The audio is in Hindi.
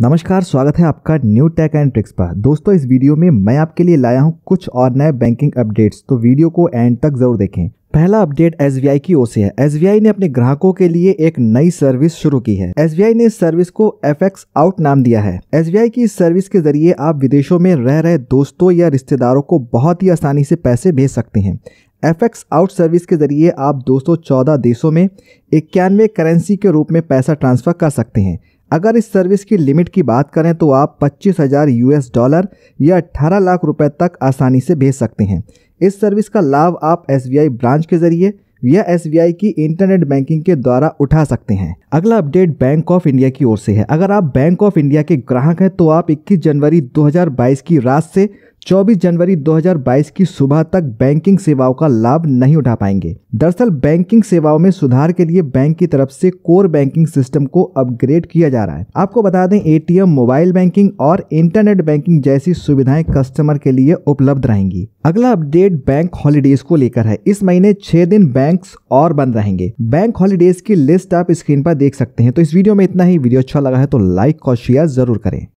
नमस्कार स्वागत है आपका न्यू टेक एंड ट्रिक्स पर दोस्तों इस वीडियो में मैं आपके लिए लाया हूं कुछ और नए बैंकिंग अपडेट्स तो वीडियो को एंड तक जरूर देखें पहला अपडेट एस की ओर से है एस ने अपने ग्राहकों के लिए एक नई सर्विस शुरू की है एस ने इस सर्विस को एफ आउट नाम दिया है एस की इस सर्विस के जरिए आप विदेशों में रह रहे दोस्तों या रिश्तेदारों को बहुत ही आसानी से पैसे भेज सकते हैं एफ आउट सर्विस के जरिए आप दोस्तों चौदह देशों में इक्यानवे करेंसी के रूप में पैसा ट्रांसफर कर सकते हैं अगर इस सर्विस की लिमिट की बात करें तो आप पच्चीस हज़ार यूएस डॉलर या अट्ठारह लाख रुपए तक आसानी से भेज सकते हैं इस सर्विस का लाभ आप एस ब्रांच के जरिए या एस की इंटरनेट बैंकिंग के द्वारा उठा सकते हैं अगला अपडेट बैंक ऑफ इंडिया की ओर से है अगर आप बैंक ऑफ इंडिया के ग्राहक हैं तो आप 21 जनवरी 2022 की रात से 24 जनवरी 2022 की सुबह तक बैंकिंग सेवाओं का लाभ नहीं उठा पाएंगे दरअसल बैंकिंग सेवाओं में सुधार के लिए बैंक की तरफ से कोर बैंकिंग सिस्टम को अपग्रेड किया जा रहा है आपको बता दें एटीएम मोबाइल बैंकिंग और इंटरनेट बैंकिंग जैसी सुविधाएं कस्टमर के लिए उपलब्ध रहेंगी अगला अपडेट बैंक हॉलीडेज को लेकर है इस महीने छह दिन बैंक और बंद रहेंगे बैंक हॉलीडेज की लिस्ट आप स्क्रीन पर देख सकते हैं तो इस वीडियो में इतना ही वीडियो अच्छा लगा है तो लाइक और शेयर जरूर करें